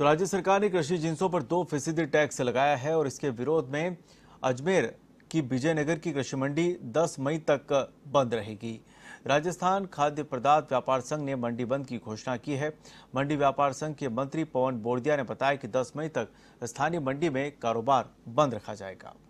तो राज्य सरकार ने कृषि जिन्सों पर दो फीसदी टैक्स लगाया है और इसके विरोध में अजमेर की विजयनगर की कृषि मंडी 10 मई तक बंद रहेगी राजस्थान खाद्य पदार्थ व्यापार संघ ने मंडी बंद की घोषणा की है मंडी व्यापार संघ के मंत्री पवन बोर्दिया ने बताया कि 10 मई तक स्थानीय मंडी में कारोबार बंद रखा जाएगा